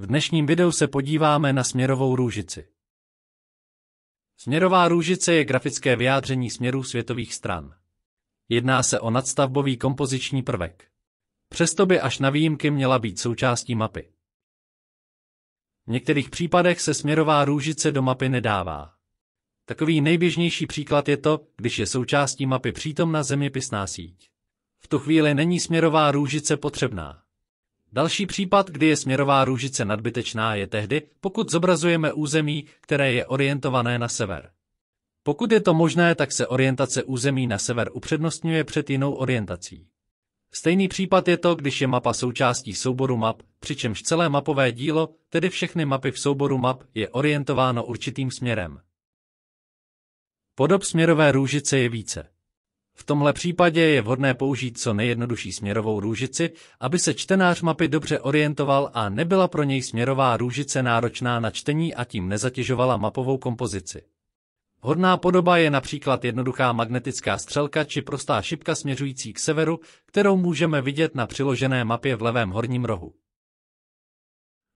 V dnešním videu se podíváme na směrovou růžici. Směrová růžice je grafické vyjádření směrů světových stran. Jedná se o nadstavbový kompoziční prvek. Přesto by až na výjimky měla být součástí mapy. V některých případech se směrová růžice do mapy nedává. Takový nejběžnější příklad je to, když je součástí mapy přítomna zeměpisná síť. V tu chvíli není směrová růžice potřebná. Další případ, kdy je směrová růžice nadbytečná, je tehdy, pokud zobrazujeme území, které je orientované na sever. Pokud je to možné, tak se orientace území na sever upřednostňuje před jinou orientací. Stejný případ je to, když je mapa součástí souboru map, přičemž celé mapové dílo, tedy všechny mapy v souboru map, je orientováno určitým směrem. Podob směrové růžice je více. V tomhle případě je vhodné použít co nejjednodušší směrovou růžici, aby se čtenář mapy dobře orientoval a nebyla pro něj směrová růžice náročná na čtení a tím nezatěžovala mapovou kompozici. Hodná podoba je například jednoduchá magnetická střelka či prostá šipka směřující k severu, kterou můžeme vidět na přiložené mapě v levém horním rohu.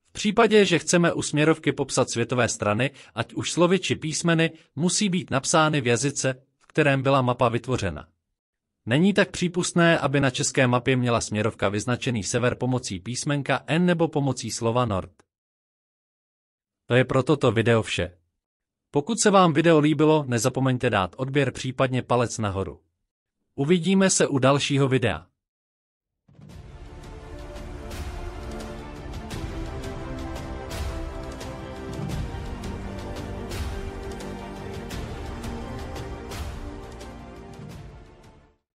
V případě, že chceme u směrovky popsat světové strany, ať už slovy či písmeny, musí být napsány v jazyce, kterém byla mapa vytvořena. Není tak přípustné, aby na české mapě měla směrovka vyznačený sever pomocí písmenka N nebo pomocí slova Nord. To je pro toto video vše. Pokud se vám video líbilo, nezapomeňte dát odběr případně palec nahoru. Uvidíme se u dalšího videa.